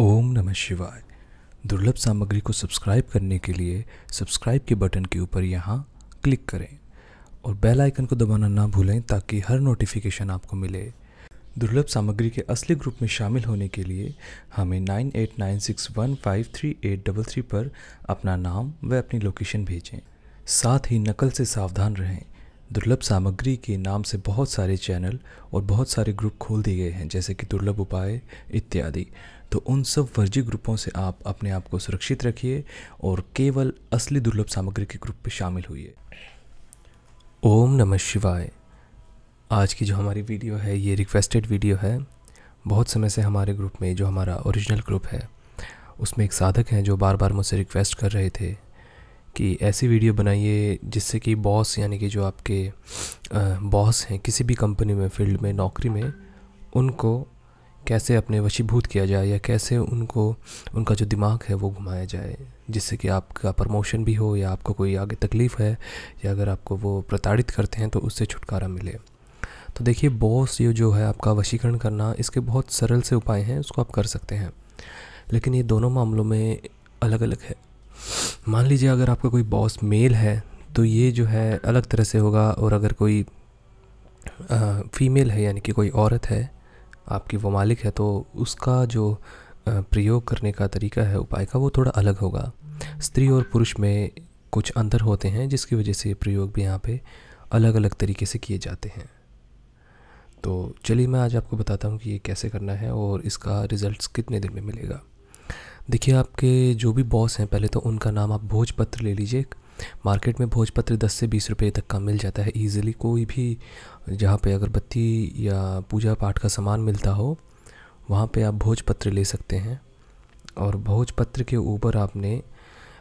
ओम नमः शिवाय दुर्लभ सामग्री को सब्सक्राइब करने के लिए सब्सक्राइब के बटन के ऊपर यहाँ क्लिक करें और बेल आइकन को दबाना ना भूलें ताकि हर नोटिफिकेशन आपको मिले दुर्लभ सामग्री के असली ग्रुप में शामिल होने के लिए हमें nine eight nine six one five three eight double three पर अपना नाम व अपनी लोकेशन भेजें साथ ही नकल से सावधान रहें दुर्लभ सामग्री के नाम से बहुत सारे चैनल और बहुत सारे ग्रुप खोल दिए गए हैं जैसे कि दुर्लभ उपाय इत्यादि तो उन सब फर्जी ग्रुपों से आप अपने आप को सुरक्षित रखिए और केवल असली दुर्लभ सामग्री के ग्रुप में शामिल होइए ओम नमः शिवाय आज की जो हमारी वीडियो है ये रिक्वेस्टेड वीडियो है बहुत समय से हमारे ग्रुप में जो हमारा ओरिजिनल ग्रुप है उसमें एक साधक हैं जो बार बार मुझसे रिक्वेस्ट कर रहे थे कि ऐसी वीडियो बनाइए जिससे कि बॉस यानी कि जो आपके बॉस हैं किसी भी कंपनी में फील्ड में नौकरी में उनको कैसे अपने वशीभूत किया जाए या कैसे उनको उनका जो दिमाग है वो घुमाया जाए जिससे कि आपका प्रमोशन भी हो या आपको कोई आगे तकलीफ़ है या अगर आपको वो प्रताड़ित करते हैं तो उससे छुटकारा मिले तो देखिए बॉस ये जो है आपका वशीकरण करना इसके बहुत सरल से उपाय हैं उसको आप कर सकते हैं लेकिन ये दोनों मामलों में अलग अलग है मान लीजिए अगर आपका कोई बॉस मेल है तो ये जो है अलग तरह से होगा और अगर कोई फ़ीमेल है यानी कि कोई औरत है आपकी वो मालिक है तो उसका जो प्रयोग करने का तरीका है उपाय का वो थोड़ा अलग होगा स्त्री और पुरुष में कुछ अंतर होते हैं जिसकी वजह से ये प्रयोग भी यहाँ पे अलग अलग तरीके से किए जाते हैं तो चलिए मैं आज आपको बताता हूँ कि ये कैसे करना है और इसका रिज़ल्ट कितने दिन में मिलेगा देखिए आपके जो भी बॉस हैं पहले तो उनका नाम आप भोजपत्र ले लीजिए मार्केट में भोजपत्र दस से बीस रुपये तक का मिल जाता है ईज़िली कोई भी जहाँ पे अगरबत्ती या पूजा पाठ का सामान मिलता हो वहाँ पे आप भोजपत्र ले सकते हैं और भोजपत्र के ऊपर आपने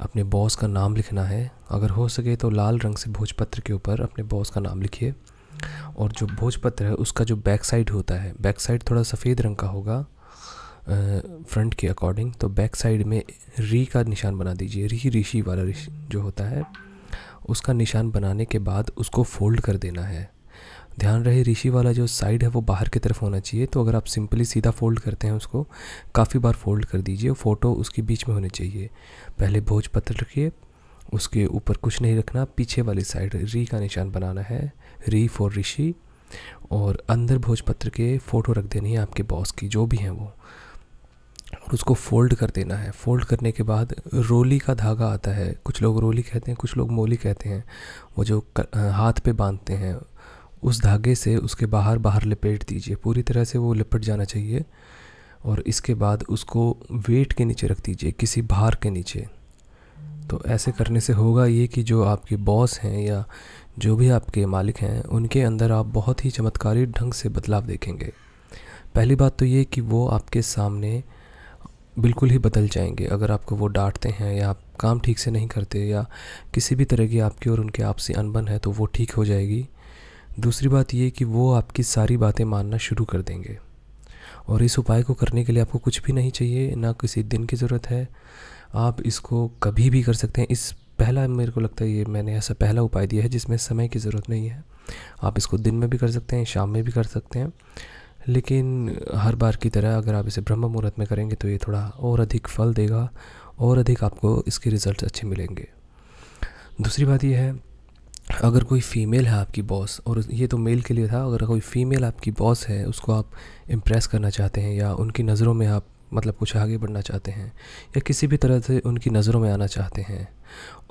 अपने बॉस का नाम लिखना है अगर हो सके तो लाल रंग से भोजपत्र के ऊपर अपने बॉस का नाम लिखिए और जो भोजपत्र है उसका जो बैक साइड होता है बैक साइड थोड़ा सफ़ेद रंग का होगा फ्रंट के अकॉर्डिंग तो बैक साइड में री का निशान बना दीजिए री ऋषि वाला ऋषि जो होता है उसका निशान बनाने के बाद उसको फोल्ड कर देना है ध्यान रहे ऋषि वाला जो साइड है वो बाहर की तरफ होना चाहिए तो अगर आप सिंपली सीधा फोल्ड करते हैं उसको काफ़ी बार फोल्ड कर दीजिए फ़ोटो उसके बीच में होनी चाहिए पहले भोजपत्र रखिए उसके ऊपर कुछ नहीं रखना पीछे वाली साइड री का निशान बनाना है री फॉर ऋषि और अंदर भोजपत्र के फ़ोटो रख देनी है आपके बॉस की जो भी हैं वो और उसको फोल्ड कर देना है फोल्ड करने के बाद रोली का धागा आता है कुछ लोग रोली कहते हैं कुछ लोग मोली कहते हैं वो जो हाथ पे बांधते हैं उस धागे से उसके बाहर बाहर लपेट दीजिए पूरी तरह से वो लपट जाना चाहिए और इसके बाद उसको वेट के नीचे रख दीजिए किसी भार के नीचे तो ऐसे करने से होगा ये कि जो आपके बॉस हैं या जो भी आपके मालिक हैं उनके अंदर आप बहुत ही चमत्कारी ढंग से बदलाव देखेंगे पहली बात तो ये कि वो आपके सामने बिल्कुल ही बदल जाएंगे अगर आपको वो डांटते हैं या आप काम ठीक से नहीं करते या किसी भी तरह की आपकी और उनके आपसी अनबन है तो वो ठीक हो जाएगी दूसरी बात ये कि वो आपकी सारी बातें मानना शुरू कर देंगे और इस उपाय को करने के लिए आपको कुछ भी नहीं चाहिए ना किसी दिन की ज़रूरत है आप इसको कभी भी कर सकते हैं इस पहला मेरे को लगता है ये मैंने ऐसा पहला उपाय दिया है जिसमें समय की ज़रूरत नहीं है आप इसको दिन में भी कर सकते हैं शाम में भी कर सकते हैं लेकिन हर बार की तरह अगर आप इसे ब्रह्म मुहूर्त में करेंगे तो ये थोड़ा और अधिक फल देगा और अधिक आपको इसके रिज़ल्ट अच्छे मिलेंगे दूसरी बात यह है अगर कोई फ़ीमेल है आपकी बॉस और ये तो मेल के लिए था अगर कोई फ़ीमेल आपकी बॉस है उसको आप इम्प्रेस करना चाहते हैं या उनकी नज़रों में आप मतलब कुछ आगे बढ़ना चाहते हैं या किसी भी तरह से उनकी नज़रों में आना चाहते हैं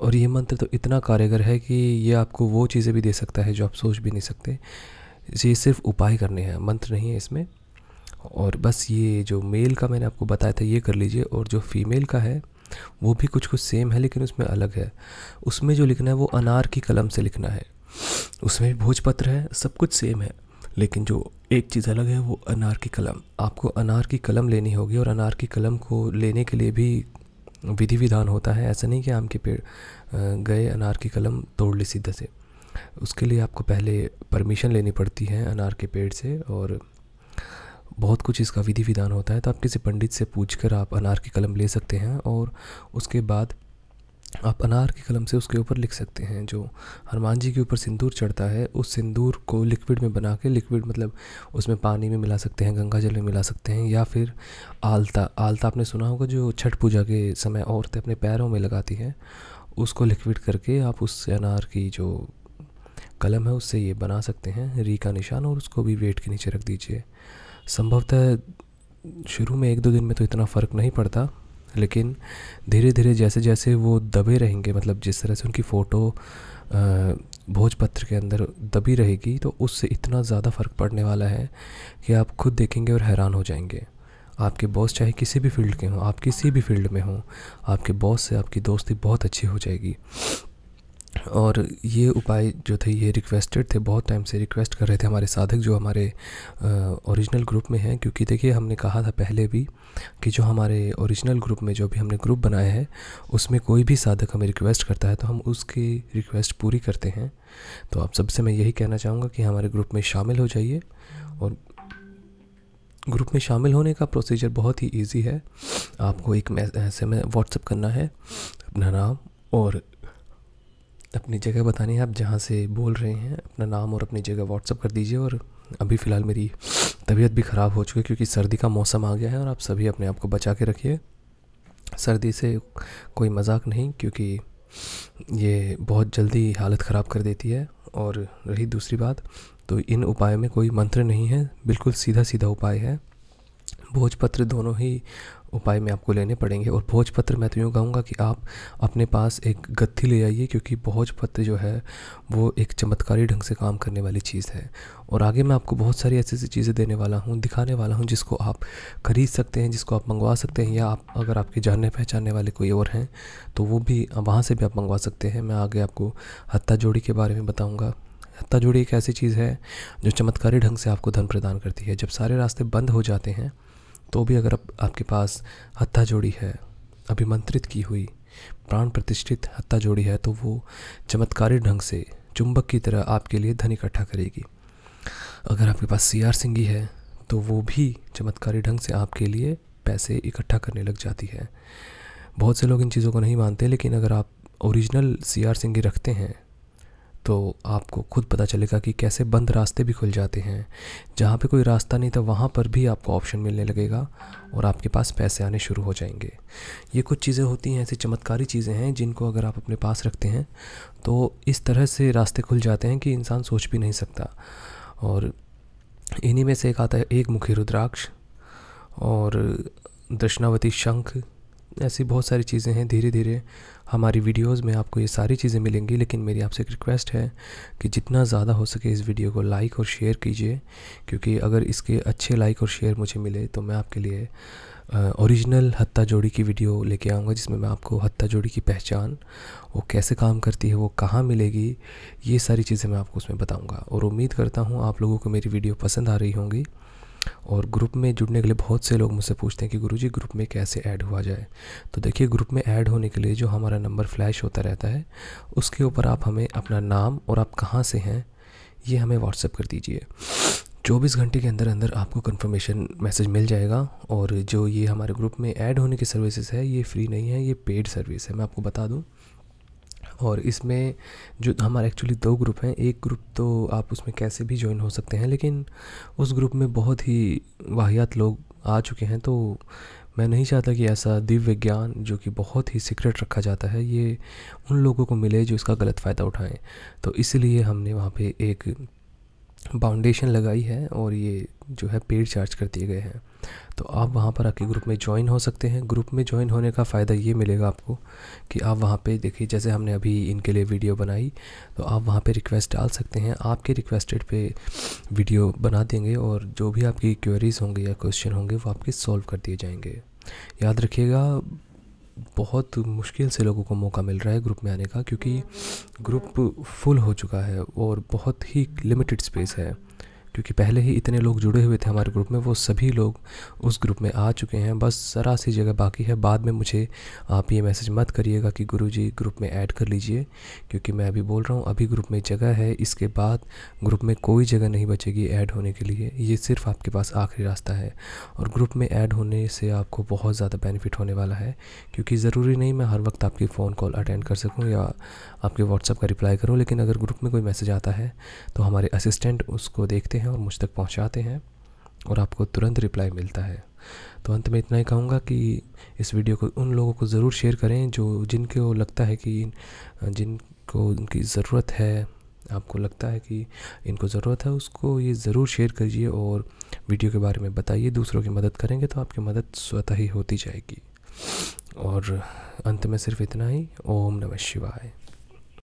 और ये मंत्र तो इतना कारगर है कि ये आपको वो चीज़ें भी दे सकता है जो आप सोच भी नहीं सकते ये सिर्फ उपाय करने हैं मंत्र नहीं है इसमें और बस ये जो मेल का मैंने आपको बताया था ये कर लीजिए और जो फीमेल का है वो भी कुछ कुछ सेम है लेकिन उसमें अलग है उसमें जो लिखना है वो अनार की कलम से लिखना है उसमें भी भोजपत्र है सब कुछ सेम है लेकिन जो एक चीज़ अलग है वो अनार की कलम आपको अनार की कलम लेनी होगी और अनार की कलम को लेने के लिए भी विधि विधान होता है ऐसा नहीं कि आम के पेड़ गए अनार की कलम तोड़ ली सीधा से उसके लिए आपको पहले परमिशन लेनी पड़ती है अनार के पेड़ से और बहुत कुछ इसका विधि विधान होता है तो आप किसी पंडित से पूछ कर आप अनार की कलम ले सकते हैं और उसके बाद आप अनार की कलम से उसके ऊपर लिख सकते हैं जो हनुमान जी के ऊपर सिंदूर चढ़ता है उस सिंदूर को लिक्विड में बना के लिक्विड मतलब उसमें पानी में मिला सकते हैं गंगा जल में मिला सकते हैं या फिर आलता आलता आपने सुना होगा जो छठ पूजा के समय औरतें अपने पैरों में लगाती हैं उसको लिक्विड करके आप उससे अनार की जो कलम है उससे ये बना सकते हैं री का निशान और उसको भी वेट के नीचे रख दीजिए संभवतः शुरू में एक दो दिन में तो इतना फ़र्क नहीं पड़ता लेकिन धीरे धीरे जैसे जैसे वो दबे रहेंगे मतलब जिस तरह से उनकी फ़ोटो भोजपत्र के अंदर दबी रहेगी तो उससे इतना ज़्यादा फ़र्क पड़ने वाला है कि आप खुद देखेंगे और हैरान हो जाएंगे आपके बॉस चाहे किसी भी फील्ड के हों आप किसी भी फील्ड में हों आपके बॉस से आपकी दोस्ती बहुत अच्छी हो जाएगी और ये उपाय जो थे ये रिक्वेस्टेड थे बहुत टाइम से रिक्वेस्ट कर रहे थे हमारे साधक जो हमारे ओरिजिनल ग्रुप में हैं क्योंकि देखिए हमने कहा था पहले भी कि जो हमारे ओरिजिनल ग्रुप में जो भी हमने ग्रुप बनाया है उसमें कोई भी साधक हमें रिक्वेस्ट करता है तो हम उसकी रिक्वेस्ट पूरी करते हैं तो आप सबसे मैं यही कहना चाहूँगा कि हमारे ग्रुप में शामिल हो जाइए और ग्रुप में शामिल होने का प्रोसीजर बहुत ही ईजी है आपको एक मैसेज व्हाट्सअप करना है अपना नाम और अपनी जगह बतानी है आप जहाँ से बोल रहे हैं अपना नाम और अपनी जगह व्हाट्सअप कर दीजिए और अभी फ़िलहाल मेरी तबीयत भी ख़राब हो चुकी है क्योंकि सर्दी का मौसम आ गया है और आप सभी अपने आप को बचा के रखिए सर्दी से कोई मजाक नहीं क्योंकि ये बहुत जल्दी हालत ख़राब कर देती है और रही दूसरी बात तो इन उपायों में कोई मंत्र नहीं है बिल्कुल सीधा सीधा उपाय है भोजपत्र दोनों ही उपाय में आपको लेने पड़ेंगे और भोजपत्र मैं तो यूँ कहूँगा कि आप अपने पास एक गत्थी ले आइए क्योंकि भोजपत्र जो है वो एक चमत्कारी ढंग से काम करने वाली चीज़ है और आगे मैं आपको बहुत सारी ऐसी ऐसी चीज़ें देने वाला हूँ दिखाने वाला हूँ जिसको आप खरीद सकते हैं जिसको आप मंगवा सकते हैं या आप अगर आपके जानने पहचानने वाले कोई और हैं तो वो भी वहाँ से भी आप मंगवा सकते हैं मैं आगे आपको हत्ता जोड़ी के बारे में बताऊँगा हत्ता जोड़ी एक ऐसी चीज़ है जो चमत्कारी ढंग से आपको धन प्रदान करती है जब सारे रास्ते बंद हो जाते हैं तो भी अगर आप, आपके पास हत्था जोड़ी है अभिमंत्रित की हुई प्राण प्रतिष्ठित हत्ता जोड़ी है तो वो चमत्कारी ढंग से चुंबक की तरह आपके लिए धन इकट्ठा करेगी अगर आपके पास सी आर सिंगी है तो वो भी चमत्कारी ढंग से आपके लिए पैसे इकट्ठा करने लग जाती है बहुत से लोग इन चीज़ों को नहीं मानते लेकिन अगर आप ओरिजिनल सी आर सिंगी रखते हैं तो आपको खुद पता चलेगा कि कैसे बंद रास्ते भी खुल जाते हैं जहाँ पे कोई रास्ता नहीं था वहाँ पर भी आपको ऑप्शन मिलने लगेगा और आपके पास पैसे आने शुरू हो जाएंगे ये कुछ चीज़ें होती हैं ऐसी चमत्कारी चीज़ें हैं जिनको अगर आप अपने पास रखते हैं तो इस तरह से रास्ते खुल जाते हैं कि इंसान सोच भी नहीं सकता और इन्हीं में से एक आता है एक मुखी रुद्राक्ष और दृष्णावती शंख ऐसी बहुत सारी चीज़ें हैं धीरे धीरे हमारी वीडियोस में आपको ये सारी चीज़ें मिलेंगी लेकिन मेरी आपसे एक रिक्वेस्ट है कि जितना ज़्यादा हो सके इस वीडियो को लाइक और शेयर कीजिए क्योंकि अगर इसके अच्छे लाइक और शेयर मुझे मिले तो मैं आपके लिए ओरिजिनल हत्ता जोड़ी की वीडियो लेके आऊँगा जिसमें मैं आपको हत्ता जोड़ी की पहचान वो कैसे काम करती है वो कहाँ मिलेगी ये सारी चीज़ें मैं आपको उसमें बताऊँगा और उम्मीद करता हूँ आप लोगों को मेरी वीडियो पसंद आ रही होंगी और ग्रुप में जुड़ने के लिए बहुत से लोग मुझसे पूछते हैं कि गुरुजी ग्रुप में कैसे ऐड हुआ जाए तो देखिए ग्रुप में ऐड होने के लिए जो हमारा नंबर फ्लैश होता रहता है उसके ऊपर आप हमें अपना नाम और आप कहाँ से हैं ये हमें व्हाट्सअप कर दीजिए चौबीस घंटे के अंदर अंदर आपको कंफर्मेशन मैसेज मिल जाएगा और जो ये हमारे ग्रुप में ऐड होने की सर्विसेज है ये फ्री नहीं है ये पेड सर्विस है मैं आपको बता दूँ और इसमें जो हमारे एक्चुअली दो ग्रुप हैं एक ग्रुप तो आप उसमें कैसे भी ज्वाइन हो सकते हैं लेकिन उस ग्रुप में बहुत ही वाहियात लोग आ चुके हैं तो मैं नहीं चाहता कि ऐसा दिव्य ज्ञान जो कि बहुत ही सीक्रेट रखा जाता है ये उन लोगों को मिले जो इसका गलत फ़ायदा उठाएं तो इसलिए हमने वहाँ पे एक बाउंडेशन लगाई है और ये जो है पेड़ चार्ज कर दिए गए हैं तो आप वहाँ पर आके ग्रुप में ज्वाइन हो सकते हैं ग्रुप में ज्वाइन होने का फ़ायदा ये मिलेगा आपको कि आप वहाँ पे देखिए जैसे हमने अभी इनके लिए वीडियो बनाई तो आप वहाँ पे रिक्वेस्ट डाल सकते हैं आपके रिक्वेस्टेड पे वीडियो बना देंगे और जो भी आपकी क्वेरीज होंगे या क्वेश्चन होंगे वो आपके सॉल्व कर दिए जाएंगे याद रखिएगा बहुत मुश्किल से लोगों को मौका मिल रहा है ग्रुप में आने का क्योंकि ग्रुप फुल हो चुका है और बहुत ही लिमिटेड स्पेस है क्योंकि पहले ही इतने लोग जुड़े हुए थे हमारे ग्रुप में वो सभी लोग उस ग्रुप में आ चुके हैं बस ज़रा सी जगह बाकी है बाद में मुझे आप ये मैसेज मत करिएगा कि गुरु जी ग्रुप में ऐड कर लीजिए क्योंकि मैं अभी बोल रहा हूँ अभी ग्रुप में जगह है इसके बाद ग्रुप में कोई जगह नहीं बचेगी ऐड होने के लिए ये सिर्फ आपके पास आखिरी रास्ता है और ग्रुप में ऐड होने से आपको बहुत ज़्यादा बेनिफिट होने वाला है क्योंकि ज़रूरी नहीं मैं हर वक्त आपकी फ़ोन कॉल अटेंड कर सकूँ या आपके व्हाट्सअप का रिप्लाई करूँ लेकिन अगर ग्रुप में कोई मैसेज आता है तो हमारे असिस्टेंट उसको देखते हैं हैं और मुझ तक पहुंचाते हैं और आपको तुरंत रिप्लाई मिलता है तो अंत में इतना ही कहूँगा कि इस वीडियो को उन लोगों को ज़रूर शेयर करें जो जिनको लगता है कि जिनको उनकी ज़रूरत है आपको लगता है कि इनको ज़रूरत है उसको ये ज़रूर शेयर करिए और वीडियो के बारे में बताइए दूसरों की मदद करेंगे तो आपकी मदद स्वतः ही होती जाएगी और अंत में सिर्फ इतना ही ओम नमः शिवाय